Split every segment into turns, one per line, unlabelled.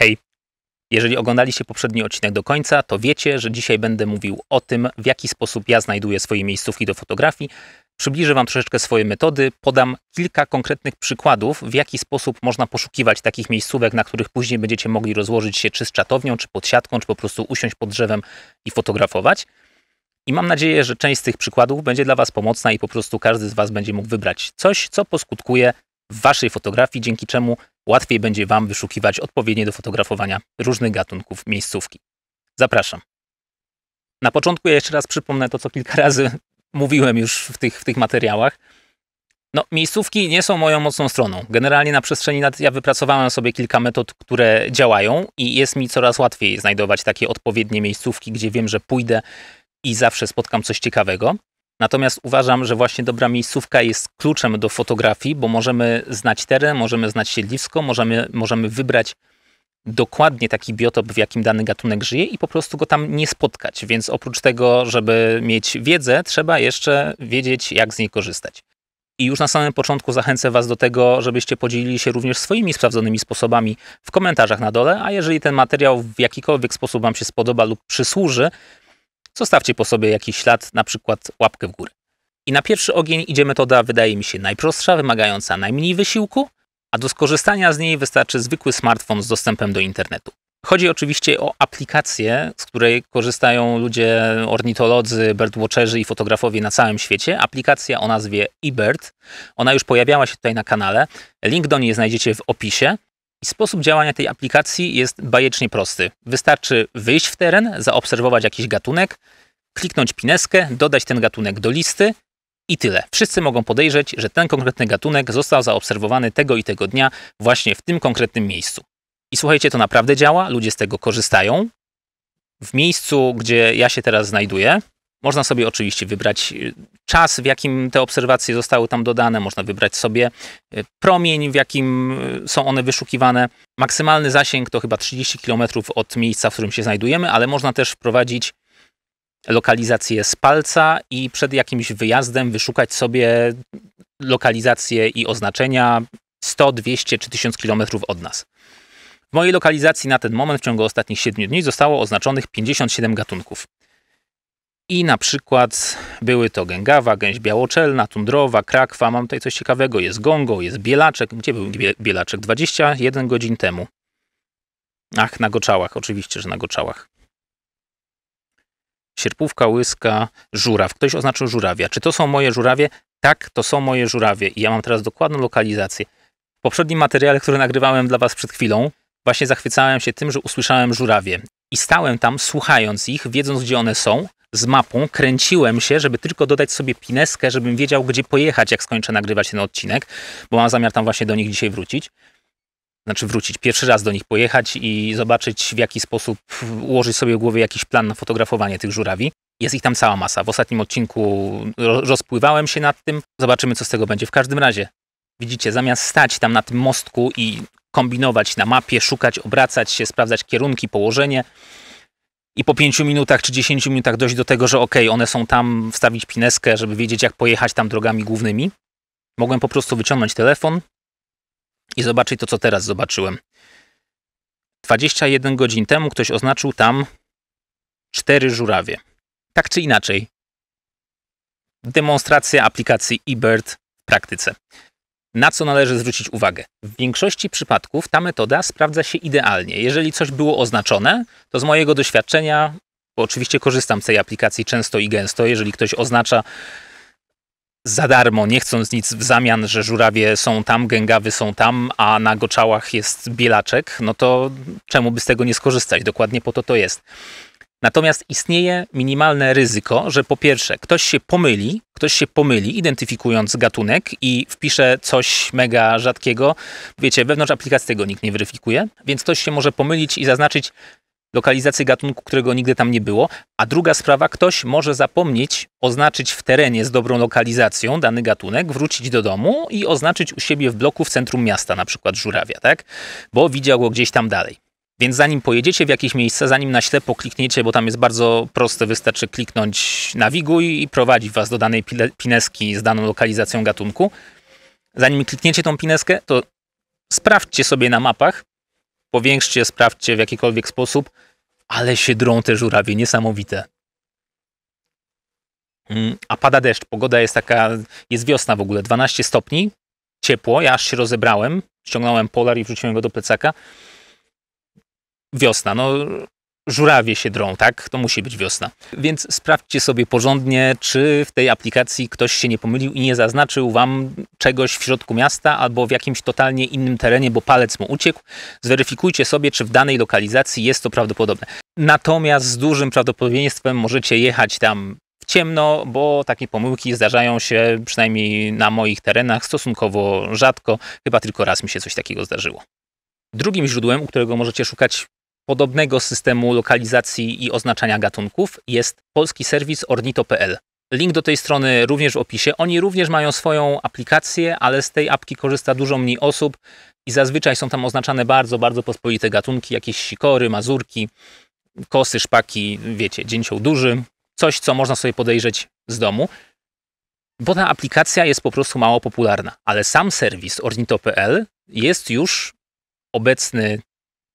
Hej! Jeżeli oglądaliście poprzedni odcinek do końca, to wiecie, że dzisiaj będę mówił o tym, w jaki sposób ja znajduję swoje miejscówki do fotografii. Przybliżę Wam troszeczkę swoje metody, podam kilka konkretnych przykładów, w jaki sposób można poszukiwać takich miejscówek, na których później będziecie mogli rozłożyć się czy z czatownią, czy pod siatką, czy po prostu usiąść pod drzewem i fotografować. I mam nadzieję, że część z tych przykładów będzie dla Was pomocna i po prostu każdy z Was będzie mógł wybrać coś, co poskutkuje waszej fotografii, dzięki czemu łatwiej będzie wam wyszukiwać odpowiednie do fotografowania różnych gatunków miejscówki. Zapraszam. Na początku ja jeszcze raz przypomnę to, co kilka razy mówiłem już w tych, w tych materiałach. No, miejscówki nie są moją mocną stroną. Generalnie na przestrzeni lat ja wypracowałem sobie kilka metod, które działają i jest mi coraz łatwiej znajdować takie odpowiednie miejscówki, gdzie wiem, że pójdę i zawsze spotkam coś ciekawego. Natomiast uważam, że właśnie dobra miejscówka jest kluczem do fotografii, bo możemy znać teren, możemy znać siedlisko, możemy, możemy wybrać dokładnie taki biotop, w jakim dany gatunek żyje i po prostu go tam nie spotkać. Więc oprócz tego, żeby mieć wiedzę, trzeba jeszcze wiedzieć, jak z niej korzystać. I już na samym początku zachęcę Was do tego, żebyście podzielili się również swoimi sprawdzonymi sposobami w komentarzach na dole, a jeżeli ten materiał w jakikolwiek sposób Wam się spodoba lub przysłuży, Zostawcie po sobie jakiś ślad, na przykład łapkę w górę. I na pierwszy ogień idzie metoda, wydaje mi się, najprostsza, wymagająca najmniej wysiłku, a do skorzystania z niej wystarczy zwykły smartfon z dostępem do internetu. Chodzi oczywiście o aplikację, z której korzystają ludzie, ornitolodzy, birdwatcherzy i fotografowie na całym świecie. Aplikacja o nazwie eBird. Ona już pojawiała się tutaj na kanale. Link do niej znajdziecie w opisie. I sposób działania tej aplikacji jest bajecznie prosty. Wystarczy wyjść w teren, zaobserwować jakiś gatunek, kliknąć pineskę, dodać ten gatunek do listy i tyle. Wszyscy mogą podejrzeć, że ten konkretny gatunek został zaobserwowany tego i tego dnia właśnie w tym konkretnym miejscu. I słuchajcie, to naprawdę działa, ludzie z tego korzystają. W miejscu, gdzie ja się teraz znajduję, można sobie oczywiście wybrać y, czas, w jakim te obserwacje zostały tam dodane, można wybrać sobie y, promień, w jakim y, są one wyszukiwane. Maksymalny zasięg to chyba 30 km od miejsca, w którym się znajdujemy, ale można też wprowadzić lokalizację z palca i przed jakimś wyjazdem wyszukać sobie lokalizację i oznaczenia 100, 200 czy 1000 km od nas. W mojej lokalizacji na ten moment w ciągu ostatnich 7 dni zostało oznaczonych 57 gatunków. I na przykład były to gęgawa, gęś białoczelna, tundrowa, krakwa. Mam tutaj coś ciekawego. Jest gongo, jest bielaczek. Gdzie był bielaczek? 21 godzin temu. Ach, na goczałach. Oczywiście, że na goczałach. Sierpówka, łyska, żuraw. Ktoś oznaczył żurawia. Czy to są moje żurawie? Tak, to są moje żurawie. I ja mam teraz dokładną lokalizację. W poprzednim materiale, który nagrywałem dla Was przed chwilą, właśnie zachwycałem się tym, że usłyszałem żurawie. I stałem tam, słuchając ich, wiedząc, gdzie one są, z mapą, kręciłem się, żeby tylko dodać sobie pineskę, żebym wiedział, gdzie pojechać, jak skończę nagrywać ten odcinek, bo mam zamiar tam właśnie do nich dzisiaj wrócić. Znaczy wrócić, pierwszy raz do nich pojechać i zobaczyć, w jaki sposób ułożyć sobie w głowie jakiś plan na fotografowanie tych żurawi. Jest ich tam cała masa. W ostatnim odcinku rozpływałem się nad tym. Zobaczymy, co z tego będzie. W każdym razie, widzicie, zamiast stać tam na tym mostku i kombinować na mapie, szukać, obracać się, sprawdzać kierunki, położenie, i po 5 minutach czy 10 minutach dojść do tego, że ok, one są tam, wstawić pineskę, żeby wiedzieć, jak pojechać tam drogami głównymi. Mogłem po prostu wyciągnąć telefon i zobaczyć to, co teraz zobaczyłem. 21 godzin temu ktoś oznaczył tam cztery żurawie. Tak czy inaczej. Demonstracja aplikacji eBird w praktyce. Na co należy zwrócić uwagę? W większości przypadków ta metoda sprawdza się idealnie. Jeżeli coś było oznaczone, to z mojego doświadczenia, bo oczywiście korzystam z tej aplikacji często i gęsto, jeżeli ktoś oznacza za darmo, nie chcąc nic w zamian, że żurawie są tam, gęgawy są tam, a na goczałach jest bielaczek, no to czemu by z tego nie skorzystać? Dokładnie po to to jest. Natomiast istnieje minimalne ryzyko, że po pierwsze ktoś się pomyli, ktoś się pomyli identyfikując gatunek i wpisze coś mega rzadkiego. Wiecie, wewnątrz aplikacji tego nikt nie weryfikuje, więc ktoś się może pomylić i zaznaczyć lokalizację gatunku, którego nigdy tam nie było. A druga sprawa, ktoś może zapomnieć oznaczyć w terenie z dobrą lokalizacją dany gatunek, wrócić do domu i oznaczyć u siebie w bloku w centrum miasta, na przykład żurawia, tak? Bo widział go gdzieś tam dalej. Więc zanim pojedziecie w jakieś miejsce, zanim na ślepo klikniecie, bo tam jest bardzo proste, wystarczy kliknąć nawiguj i prowadzi was do danej pineski z daną lokalizacją gatunku. Zanim klikniecie tą pineskę, to sprawdźcie sobie na mapach, powiększcie, sprawdźcie w jakikolwiek sposób, ale się drą te żurawie, niesamowite. Mm, a pada deszcz, pogoda jest taka, jest wiosna w ogóle, 12 stopni, ciepło, ja aż się rozebrałem, ściągnąłem polar i wrzuciłem go do plecaka wiosna. No, żurawie się drą, tak? To musi być wiosna. Więc sprawdźcie sobie porządnie, czy w tej aplikacji ktoś się nie pomylił i nie zaznaczył wam czegoś w środku miasta albo w jakimś totalnie innym terenie, bo palec mu uciekł. Zweryfikujcie sobie, czy w danej lokalizacji jest to prawdopodobne. Natomiast z dużym prawdopodobieństwem możecie jechać tam w ciemno, bo takie pomyłki zdarzają się przynajmniej na moich terenach stosunkowo rzadko. Chyba tylko raz mi się coś takiego zdarzyło. Drugim źródłem, u którego możecie szukać podobnego systemu lokalizacji i oznaczania gatunków jest polski serwis ornito.pl. Link do tej strony również w opisie. Oni również mają swoją aplikację, ale z tej apki korzysta dużo mniej osób i zazwyczaj są tam oznaczane bardzo, bardzo pospolite gatunki, jakieś sikory, mazurki, kosy, szpaki, wiecie, dzięcioł duży, coś, co można sobie podejrzeć z domu, bo ta aplikacja jest po prostu mało popularna. Ale sam serwis ornito.pl jest już obecny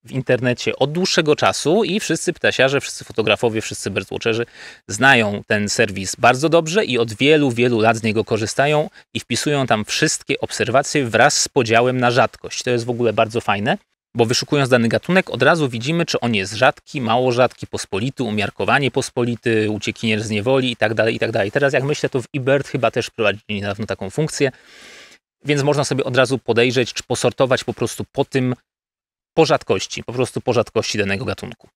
w internecie od dłuższego czasu i wszyscy ptasiarze, wszyscy fotografowie, wszyscy birdwatcherzy znają ten serwis bardzo dobrze i od wielu, wielu lat z niego korzystają i wpisują tam wszystkie obserwacje wraz z podziałem na rzadkość. To jest w ogóle bardzo fajne, bo wyszukując dany gatunek od razu widzimy, czy on jest rzadki, mało rzadki, pospolity, umiarkowanie pospolity, uciekinier z niewoli itd. Tak itd. Tak Teraz jak myślę, to w eBird chyba też prowadzili niedawno taką funkcję, więc można sobie od razu podejrzeć, czy posortować po prostu po tym, po rzadkości, po prostu po rzadkości danego gatunku.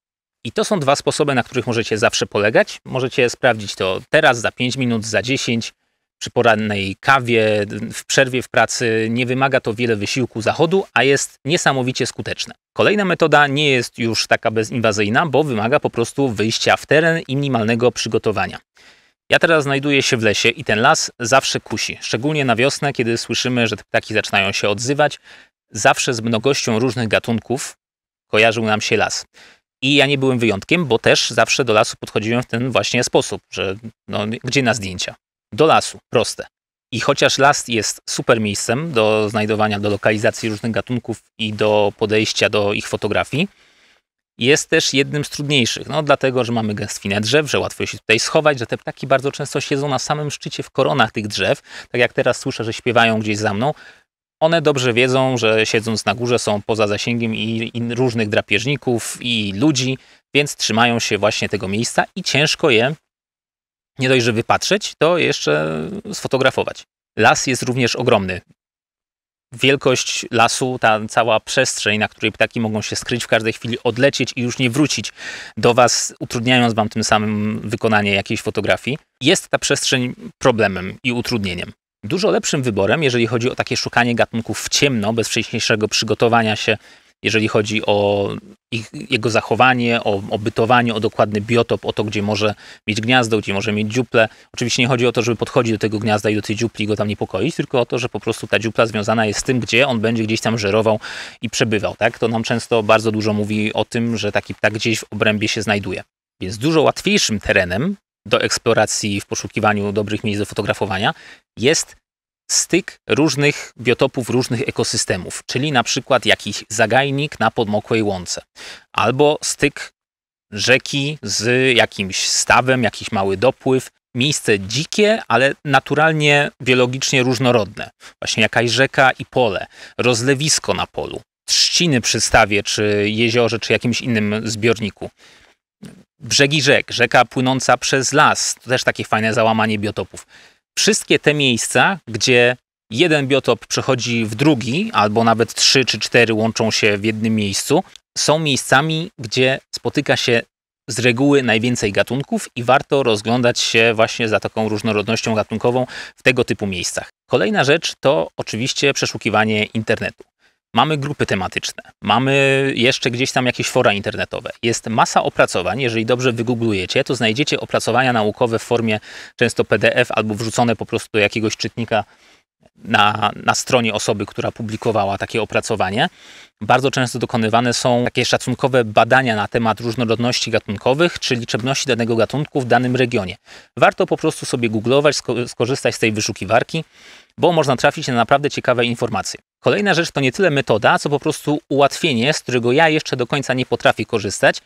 I to są dwa sposoby, na których możecie zawsze polegać. Możecie sprawdzić to teraz, za 5 minut, za 10, przy porannej kawie, w przerwie w pracy. Nie wymaga to wiele wysiłku zachodu, a jest niesamowicie skuteczne. Kolejna metoda nie jest już taka bezinwazyjna, bo wymaga po prostu wyjścia w teren i minimalnego przygotowania. Ja teraz znajduję się w lesie i ten las zawsze kusi, szczególnie na wiosnę, kiedy słyszymy, że te ptaki zaczynają się odzywać, zawsze z mnogością różnych gatunków kojarzył nam się las. I ja nie byłem wyjątkiem, bo też zawsze do lasu podchodziłem w ten właśnie sposób, że no, gdzie na zdjęcia? Do lasu, proste. I chociaż las jest super miejscem do znajdowania, do lokalizacji różnych gatunków i do podejścia do ich fotografii, jest też jednym z trudniejszych. No, dlatego, że mamy gęstwinę drzew, że łatwo się tutaj schować, że te ptaki bardzo często siedzą na samym szczycie w koronach tych drzew. Tak jak teraz słyszę, że śpiewają gdzieś za mną, one dobrze wiedzą, że siedząc na górze są poza zasięgiem i, i różnych drapieżników i ludzi, więc trzymają się właśnie tego miejsca i ciężko je nie dość, że wypatrzeć, to jeszcze sfotografować. Las jest również ogromny. Wielkość lasu, ta cała przestrzeń, na której ptaki mogą się skryć, w każdej chwili odlecieć i już nie wrócić do Was, utrudniając Wam tym samym wykonanie jakiejś fotografii, jest ta przestrzeń problemem i utrudnieniem. Dużo lepszym wyborem, jeżeli chodzi o takie szukanie gatunków w ciemno, bez wcześniejszego przygotowania się, jeżeli chodzi o ich, jego zachowanie, o, obytowanie, bytowanie, o dokładny biotop, o to, gdzie może mieć gniazdo, gdzie może mieć dziuplę. Oczywiście nie chodzi o to, żeby podchodzić do tego gniazda i do tej dziupli i go tam niepokoić, tylko o to, że po prostu ta dziupla związana jest z tym, gdzie on będzie gdzieś tam żerował i przebywał. Tak? To nam często bardzo dużo mówi o tym, że taki ptak gdzieś w obrębie się znajduje. Więc dużo łatwiejszym terenem do eksploracji w poszukiwaniu dobrych miejsc do fotografowania, jest styk różnych biotopów, różnych ekosystemów, czyli na przykład jakiś zagajnik na podmokłej łące, albo styk rzeki z jakimś stawem, jakiś mały dopływ, miejsce dzikie, ale naturalnie biologicznie różnorodne. Właśnie jakaś rzeka i pole, rozlewisko na polu, trzciny przy stawie, czy jeziorze, czy jakimś innym zbiorniku brzegi rzek, rzeka płynąca przez las, to też takie fajne załamanie biotopów. Wszystkie te miejsca, gdzie jeden biotop przechodzi w drugi, albo nawet trzy czy cztery łączą się w jednym miejscu, są miejscami, gdzie spotyka się z reguły najwięcej gatunków i warto rozglądać się właśnie za taką różnorodnością gatunkową w tego typu miejscach. Kolejna rzecz to oczywiście przeszukiwanie internetu. Mamy grupy tematyczne, mamy jeszcze gdzieś tam jakieś fora internetowe. Jest masa opracowań, jeżeli dobrze wygooglujecie, to znajdziecie opracowania naukowe w formie często PDF albo wrzucone po prostu do jakiegoś czytnika na, na stronie osoby, która publikowała takie opracowanie. Bardzo często dokonywane są takie szacunkowe badania na temat różnorodności gatunkowych, czy liczebności danego gatunku w danym regionie. Warto po prostu sobie googlować, skorzystać z tej wyszukiwarki bo można trafić na naprawdę ciekawe informacje. Kolejna rzecz to nie tyle metoda, co po prostu ułatwienie, z którego ja jeszcze do końca nie potrafię korzystać,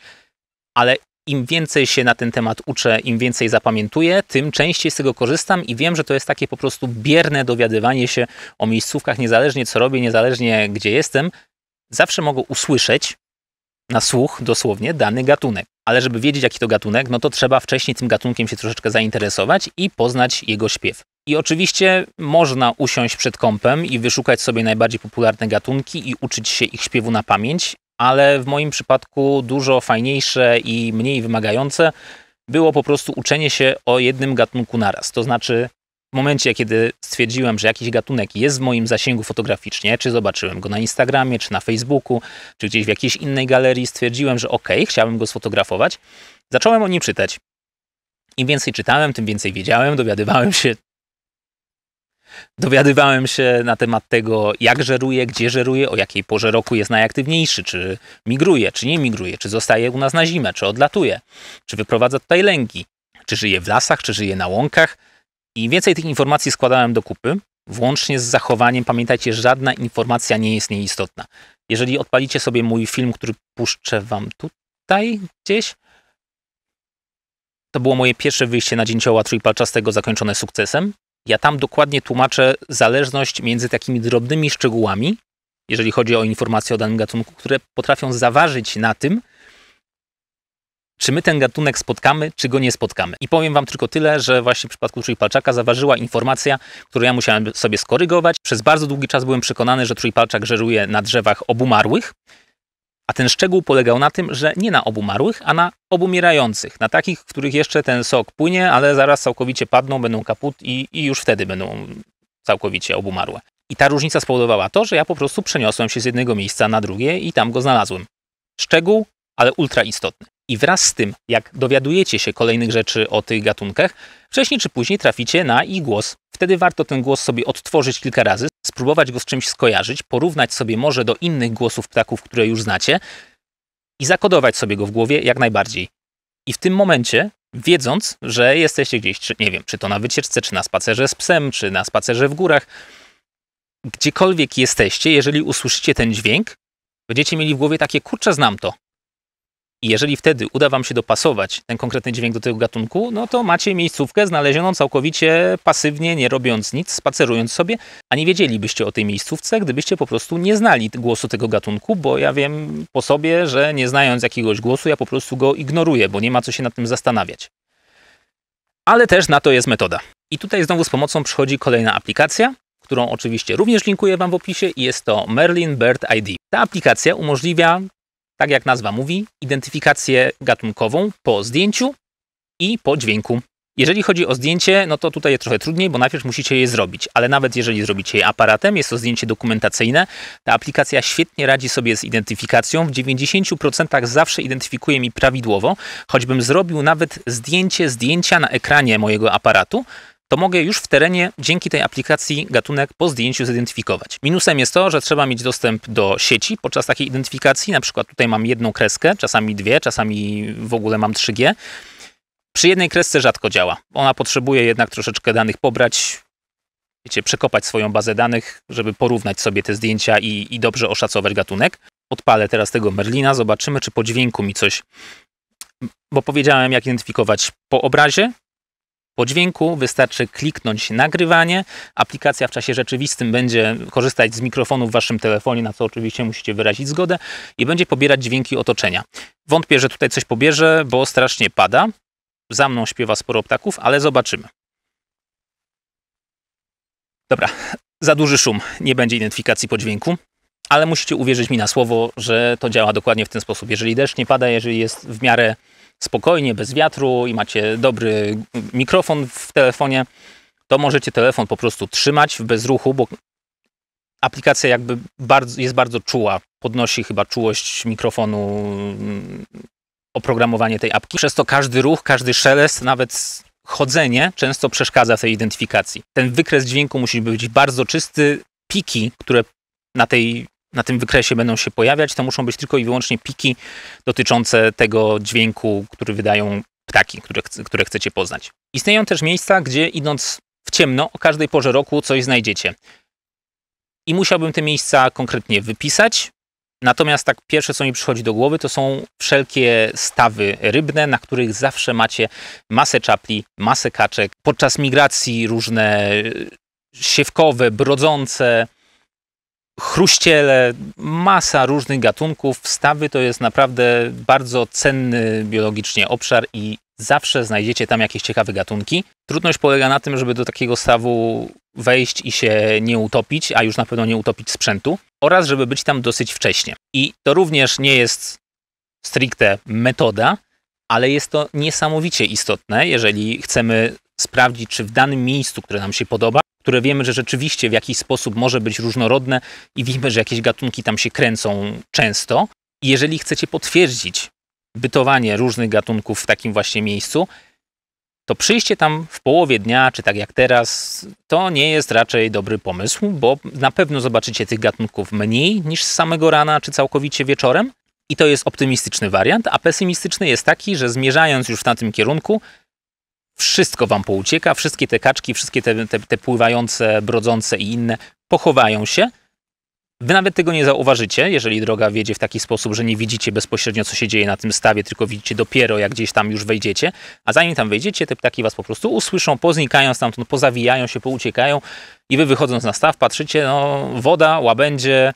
ale im więcej się na ten temat uczę, im więcej zapamiętuję, tym częściej z tego korzystam i wiem, że to jest takie po prostu bierne dowiadywanie się o miejscówkach, niezależnie co robię, niezależnie gdzie jestem. Zawsze mogę usłyszeć na słuch dosłownie dany gatunek. Ale żeby wiedzieć, jaki to gatunek, no to trzeba wcześniej tym gatunkiem się troszeczkę zainteresować i poznać jego śpiew. I oczywiście można usiąść przed kąpem i wyszukać sobie najbardziej popularne gatunki i uczyć się ich śpiewu na pamięć, ale w moim przypadku dużo fajniejsze i mniej wymagające było po prostu uczenie się o jednym gatunku naraz. To znaczy, w momencie, kiedy stwierdziłem, że jakiś gatunek jest w moim zasięgu fotograficznie, czy zobaczyłem go na Instagramie, czy na Facebooku, czy gdzieś w jakiejś innej galerii, stwierdziłem, że ok, chciałbym chciałem go sfotografować, zacząłem o nim czytać. Im więcej czytałem, tym więcej wiedziałem, dowiadywałem się Dowiadywałem się na temat tego, jak żeruje, gdzie żeruje, o jakiej porze roku jest najaktywniejszy, czy migruje, czy nie migruje, czy zostaje u nas na zimę, czy odlatuje, czy wyprowadza tutaj lęgi, czy żyje w lasach, czy żyje na łąkach. I więcej tych informacji składałem do kupy, włącznie z zachowaniem. Pamiętajcie, żadna informacja nie jest nieistotna. Jeżeli odpalicie sobie mój film, który puszczę wam tutaj gdzieś, to było moje pierwsze wyjście na dzięcioła trójpalczastego zakończone sukcesem. Ja tam dokładnie tłumaczę zależność między takimi drobnymi szczegółami, jeżeli chodzi o informacje o danym gatunku, które potrafią zaważyć na tym, czy my ten gatunek spotkamy, czy go nie spotkamy. I powiem Wam tylko tyle, że właśnie w przypadku trójpalczaka zaważyła informacja, którą ja musiałem sobie skorygować. Przez bardzo długi czas byłem przekonany, że trójpalczak żeruje na drzewach obumarłych, a ten szczegół polegał na tym, że nie na obumarłych, a na obumierających, na takich, których jeszcze ten sok płynie, ale zaraz całkowicie padną, będą kaput i, i już wtedy będą całkowicie obumarłe. I ta różnica spowodowała to, że ja po prostu przeniosłem się z jednego miejsca na drugie i tam go znalazłem. Szczegół, ale ultra istotny. I wraz z tym, jak dowiadujecie się kolejnych rzeczy o tych gatunkach, wcześniej czy później traficie na ich głos. Wtedy warto ten głos sobie odtworzyć kilka razy, spróbować go z czymś skojarzyć, porównać sobie może do innych głosów ptaków, które już znacie i zakodować sobie go w głowie jak najbardziej. I w tym momencie, wiedząc, że jesteście gdzieś, czy, nie wiem, czy to na wycieczce, czy na spacerze z psem, czy na spacerze w górach, gdziekolwiek jesteście, jeżeli usłyszycie ten dźwięk, będziecie mieli w głowie takie, kurczę, znam to. I jeżeli wtedy uda Wam się dopasować ten konkretny dźwięk do tego gatunku, no to macie miejscówkę znalezioną całkowicie pasywnie, nie robiąc nic, spacerując sobie, a nie wiedzielibyście o tej miejscówce, gdybyście po prostu nie znali głosu tego gatunku, bo ja wiem po sobie, że nie znając jakiegoś głosu, ja po prostu go ignoruję, bo nie ma co się nad tym zastanawiać. Ale też na to jest metoda. I tutaj znowu z pomocą przychodzi kolejna aplikacja, którą oczywiście również linkuję Wam w opisie i jest to Merlin Bird ID. Ta aplikacja umożliwia tak jak nazwa mówi, identyfikację gatunkową po zdjęciu i po dźwięku. Jeżeli chodzi o zdjęcie, no to tutaj jest trochę trudniej, bo najpierw musicie je zrobić, ale nawet jeżeli zrobicie je aparatem, jest to zdjęcie dokumentacyjne, ta aplikacja świetnie radzi sobie z identyfikacją. W 90% zawsze identyfikuje mi prawidłowo, choćbym zrobił nawet zdjęcie zdjęcia na ekranie mojego aparatu, to mogę już w terenie dzięki tej aplikacji gatunek po zdjęciu zidentyfikować. Minusem jest to, że trzeba mieć dostęp do sieci podczas takiej identyfikacji. Na przykład tutaj mam jedną kreskę, czasami dwie, czasami w ogóle mam 3G. Przy jednej kresce rzadko działa. Ona potrzebuje jednak troszeczkę danych pobrać, wiecie, przekopać swoją bazę danych, żeby porównać sobie te zdjęcia i, i dobrze oszacować gatunek. Odpalę teraz tego Merlina, zobaczymy, czy po dźwięku mi coś. Bo powiedziałem, jak identyfikować po obrazie, po dźwięku, wystarczy kliknąć nagrywanie. Aplikacja w czasie rzeczywistym będzie korzystać z mikrofonu w waszym telefonie, na co oczywiście musicie wyrazić zgodę i będzie pobierać dźwięki otoczenia. Wątpię, że tutaj coś pobierze, bo strasznie pada. Za mną śpiewa sporo ptaków, ale zobaczymy. Dobra, za duży szum, nie będzie identyfikacji po dźwięku ale musicie uwierzyć mi na słowo, że to działa dokładnie w ten sposób. Jeżeli deszcz nie pada, jeżeli jest w miarę spokojnie, bez wiatru i macie dobry mikrofon w telefonie, to możecie telefon po prostu trzymać w bezruchu, bo aplikacja jakby bardzo, jest bardzo czuła. Podnosi chyba czułość mikrofonu mm, oprogramowanie tej apki. Przez to każdy ruch, każdy szelest, nawet chodzenie często przeszkadza tej identyfikacji. Ten wykres dźwięku musi być bardzo czysty. Piki, które na tej na tym wykresie będą się pojawiać, to muszą być tylko i wyłącznie piki dotyczące tego dźwięku, który wydają ptaki, które, które chcecie poznać. Istnieją też miejsca, gdzie idąc w ciemno o każdej porze roku coś znajdziecie. I musiałbym te miejsca konkretnie wypisać. Natomiast tak pierwsze, co mi przychodzi do głowy, to są wszelkie stawy rybne, na których zawsze macie masę czapli, masę kaczek. Podczas migracji różne y, siewkowe, brodzące, chruściele, masa różnych gatunków. Stawy to jest naprawdę bardzo cenny biologicznie obszar i zawsze znajdziecie tam jakieś ciekawe gatunki. Trudność polega na tym, żeby do takiego stawu wejść i się nie utopić, a już na pewno nie utopić sprzętu, oraz żeby być tam dosyć wcześnie. I to również nie jest stricte metoda, ale jest to niesamowicie istotne, jeżeli chcemy sprawdzić, czy w danym miejscu, które nam się podoba, które wiemy, że rzeczywiście w jakiś sposób może być różnorodne i wiemy, że jakieś gatunki tam się kręcą często. I jeżeli chcecie potwierdzić bytowanie różnych gatunków w takim właśnie miejscu, to przyjście tam w połowie dnia, czy tak jak teraz, to nie jest raczej dobry pomysł, bo na pewno zobaczycie tych gatunków mniej niż z samego rana, czy całkowicie wieczorem. I to jest optymistyczny wariant, a pesymistyczny jest taki, że zmierzając już w tamtym kierunku, wszystko wam poucieka, wszystkie te kaczki, wszystkie te, te, te pływające, brodzące i inne pochowają się. Wy nawet tego nie zauważycie, jeżeli droga wiedzie w taki sposób, że nie widzicie bezpośrednio, co się dzieje na tym stawie, tylko widzicie dopiero, jak gdzieś tam już wejdziecie. A zanim tam wejdziecie, te ptaki was po prostu usłyszą, poznikają stamtąd, pozawijają się, pouciekają i wy wychodząc na staw patrzycie, no woda, łabędzie,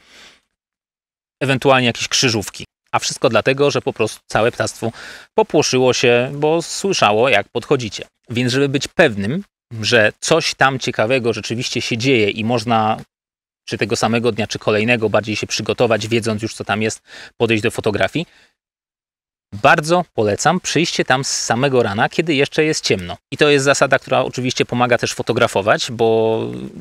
ewentualnie jakieś krzyżówki. A wszystko dlatego, że po prostu całe ptactwo popłoszyło się, bo słyszało, jak podchodzicie. Więc, żeby być pewnym, że coś tam ciekawego rzeczywiście się dzieje i można czy tego samego dnia, czy kolejnego bardziej się przygotować, wiedząc już, co tam jest, podejść do fotografii, bardzo polecam przyjście tam z samego rana, kiedy jeszcze jest ciemno. I to jest zasada, która oczywiście pomaga też fotografować, bo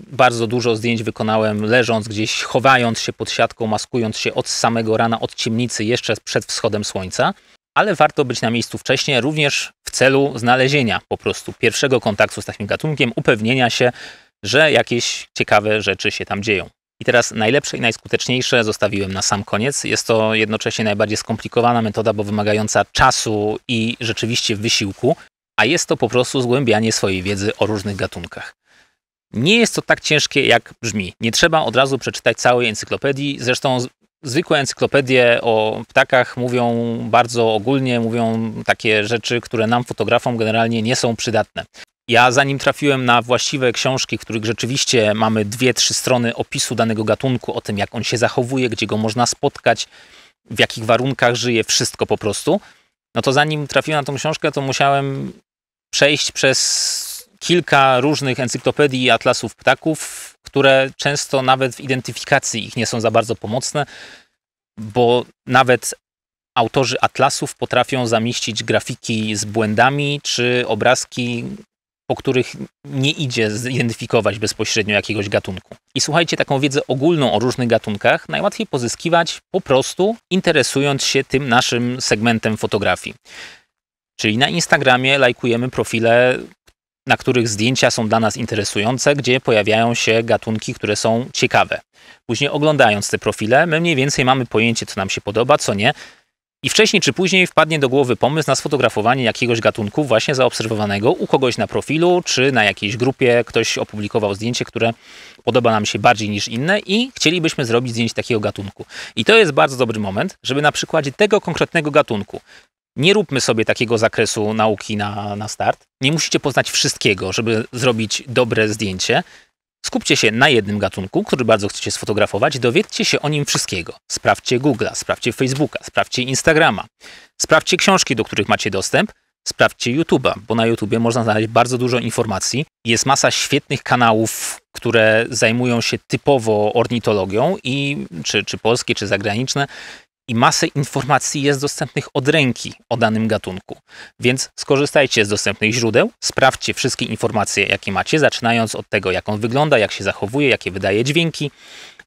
bardzo dużo zdjęć wykonałem leżąc gdzieś, chowając się pod siatką, maskując się od samego rana, od ciemnicy, jeszcze przed wschodem słońca. Ale warto być na miejscu wcześniej, również w celu znalezienia po prostu pierwszego kontaktu z takim gatunkiem, upewnienia się, że jakieś ciekawe rzeczy się tam dzieją. I teraz najlepsze i najskuteczniejsze zostawiłem na sam koniec. Jest to jednocześnie najbardziej skomplikowana metoda, bo wymagająca czasu i rzeczywiście wysiłku, a jest to po prostu zgłębianie swojej wiedzy o różnych gatunkach. Nie jest to tak ciężkie, jak brzmi. Nie trzeba od razu przeczytać całej encyklopedii. Zresztą zwykłe encyklopedie o ptakach mówią bardzo ogólnie, mówią takie rzeczy, które nam, fotografom, generalnie nie są przydatne. Ja zanim trafiłem na właściwe książki, w których rzeczywiście mamy dwie, trzy strony opisu danego gatunku, o tym jak on się zachowuje, gdzie go można spotkać, w jakich warunkach żyje, wszystko po prostu, no to zanim trafiłem na tą książkę, to musiałem przejść przez kilka różnych encyklopedii i atlasów ptaków, które często nawet w identyfikacji ich nie są za bardzo pomocne, bo nawet autorzy atlasów potrafią zamieścić grafiki z błędami czy obrazki, po których nie idzie zidentyfikować bezpośrednio jakiegoś gatunku. I słuchajcie, taką wiedzę ogólną o różnych gatunkach najłatwiej pozyskiwać po prostu interesując się tym naszym segmentem fotografii. Czyli na Instagramie lajkujemy profile, na których zdjęcia są dla nas interesujące, gdzie pojawiają się gatunki, które są ciekawe. Później oglądając te profile, my mniej więcej mamy pojęcie, co nam się podoba, co nie. I wcześniej czy później wpadnie do głowy pomysł na sfotografowanie jakiegoś gatunku właśnie zaobserwowanego u kogoś na profilu, czy na jakiejś grupie ktoś opublikował zdjęcie, które podoba nam się bardziej niż inne i chcielibyśmy zrobić zdjęcie takiego gatunku. I to jest bardzo dobry moment, żeby na przykładzie tego konkretnego gatunku nie róbmy sobie takiego zakresu nauki na, na start. Nie musicie poznać wszystkiego, żeby zrobić dobre zdjęcie. Skupcie się na jednym gatunku, który bardzo chcecie sfotografować, dowiedzcie się o nim wszystkiego. Sprawdźcie Google'a, sprawdźcie Facebooka, sprawdźcie Instagrama, sprawdźcie książki, do których macie dostęp, sprawdźcie YouTube'a, bo na YouTube można znaleźć bardzo dużo informacji. Jest masa świetnych kanałów, które zajmują się typowo ornitologią i czy, czy polskie, czy zagraniczne i masę informacji jest dostępnych od ręki o danym gatunku. Więc skorzystajcie z dostępnych źródeł, sprawdźcie wszystkie informacje, jakie macie, zaczynając od tego, jak on wygląda, jak się zachowuje, jakie wydaje dźwięki,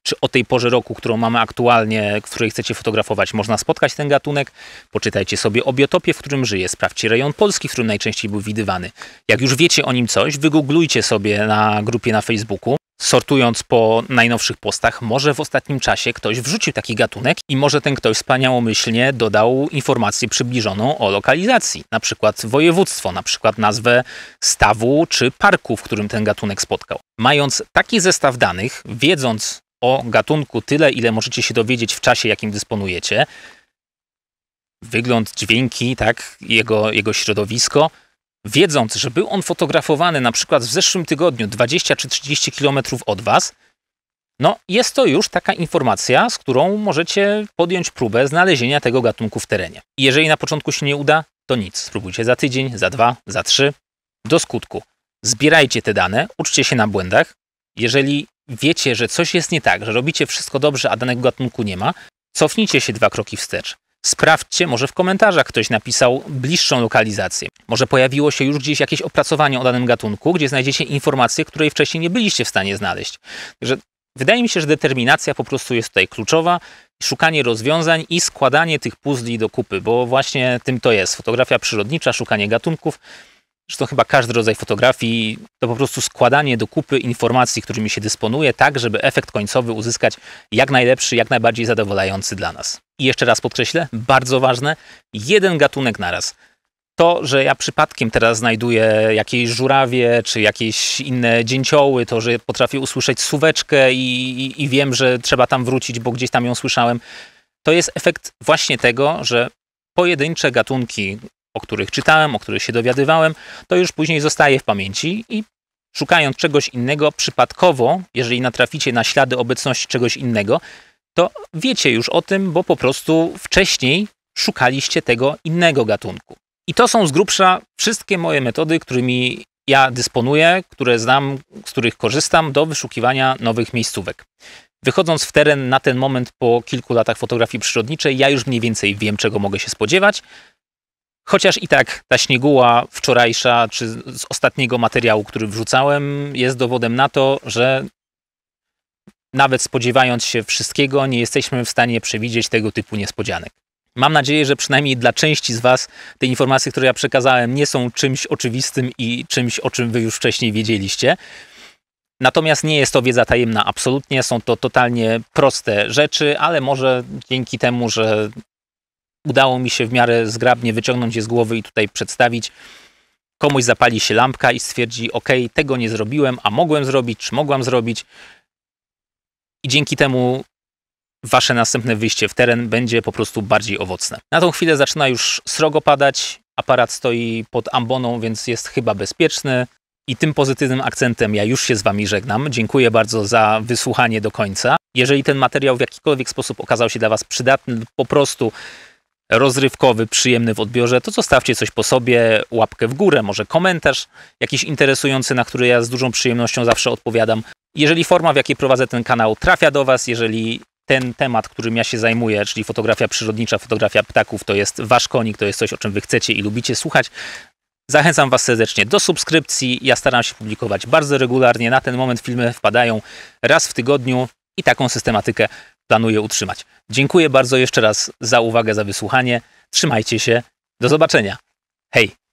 czy o tej porze roku, którą mamy aktualnie, w której chcecie fotografować, można spotkać ten gatunek. Poczytajcie sobie o biotopie, w którym żyje, sprawdźcie rejon Polski, w którym najczęściej był widywany. Jak już wiecie o nim coś, wygooglujcie sobie na grupie na Facebooku, sortując po najnowszych postach, może w ostatnim czasie ktoś wrzucił taki gatunek i może ten ktoś wspaniałomyślnie dodał informację przybliżoną o lokalizacji, na przykład województwo, na przykład nazwę stawu czy parku, w którym ten gatunek spotkał. Mając taki zestaw danych, wiedząc o gatunku tyle, ile możecie się dowiedzieć w czasie, jakim dysponujecie, wygląd, dźwięki, tak, jego, jego środowisko – wiedząc, że był on fotografowany na przykład w zeszłym tygodniu 20 czy 30 km od Was, no jest to już taka informacja, z którą możecie podjąć próbę znalezienia tego gatunku w terenie. I jeżeli na początku się nie uda, to nic. Spróbujcie za tydzień, za dwa, za trzy, do skutku. Zbierajcie te dane, uczcie się na błędach. Jeżeli wiecie, że coś jest nie tak, że robicie wszystko dobrze, a danego gatunku nie ma, cofnijcie się dwa kroki wstecz. Sprawdźcie, może w komentarzach ktoś napisał bliższą lokalizację. Może pojawiło się już gdzieś jakieś opracowanie o danym gatunku, gdzie znajdziecie informacje, której wcześniej nie byliście w stanie znaleźć. Także wydaje mi się, że determinacja po prostu jest tutaj kluczowa, szukanie rozwiązań i składanie tych puzli do kupy, bo właśnie tym to jest. Fotografia przyrodnicza, szukanie gatunków. Zresztą chyba każdy rodzaj fotografii to po prostu składanie do kupy informacji, którymi się dysponuje, tak żeby efekt końcowy uzyskać jak najlepszy, jak najbardziej zadowalający dla nas i jeszcze raz podkreślę, bardzo ważne, jeden gatunek naraz. To, że ja przypadkiem teraz znajduję jakieś żurawie czy jakieś inne dzięcioły, to, że potrafię usłyszeć suweczkę i, i, i wiem, że trzeba tam wrócić, bo gdzieś tam ją słyszałem, to jest efekt właśnie tego, że pojedyncze gatunki, o których czytałem, o których się dowiadywałem, to już później zostaje w pamięci i szukając czegoś innego, przypadkowo, jeżeli natraficie na ślady obecności czegoś innego, to wiecie już o tym, bo po prostu wcześniej szukaliście tego innego gatunku. I to są z grubsza wszystkie moje metody, którymi ja dysponuję, które znam, z których korzystam do wyszukiwania nowych miejscówek. Wychodząc w teren na ten moment po kilku latach fotografii przyrodniczej, ja już mniej więcej wiem, czego mogę się spodziewać. Chociaż i tak ta śnieguła wczorajsza, czy z ostatniego materiału, który wrzucałem, jest dowodem na to, że nawet spodziewając się wszystkiego, nie jesteśmy w stanie przewidzieć tego typu niespodzianek. Mam nadzieję, że przynajmniej dla części z Was te informacje, które ja przekazałem, nie są czymś oczywistym i czymś, o czym Wy już wcześniej wiedzieliście. Natomiast nie jest to wiedza tajemna, absolutnie. Są to totalnie proste rzeczy, ale może dzięki temu, że udało mi się w miarę zgrabnie wyciągnąć je z głowy i tutaj przedstawić, komuś zapali się lampka i stwierdzi: OK, tego nie zrobiłem, a mogłem zrobić, czy mogłam zrobić, i dzięki temu wasze następne wyjście w teren będzie po prostu bardziej owocne. Na tą chwilę zaczyna już srogo padać, aparat stoi pod amboną, więc jest chyba bezpieczny. I tym pozytywnym akcentem ja już się z Wami żegnam. Dziękuję bardzo za wysłuchanie do końca. Jeżeli ten materiał w jakikolwiek sposób okazał się dla Was przydatny, po prostu rozrywkowy, przyjemny w odbiorze, to zostawcie coś po sobie, łapkę w górę, może komentarz jakiś interesujący, na który ja z dużą przyjemnością zawsze odpowiadam. Jeżeli forma, w jakiej prowadzę ten kanał, trafia do Was, jeżeli ten temat, którym ja się zajmuję, czyli fotografia przyrodnicza, fotografia ptaków, to jest Wasz konik, to jest coś, o czym Wy chcecie i lubicie słuchać, Zachęcam Was serdecznie do subskrypcji. Ja staram się publikować bardzo regularnie. Na ten moment filmy wpadają raz w tygodniu i taką systematykę planuję utrzymać. Dziękuję bardzo jeszcze raz za uwagę, za wysłuchanie. Trzymajcie się. Do zobaczenia. Hej!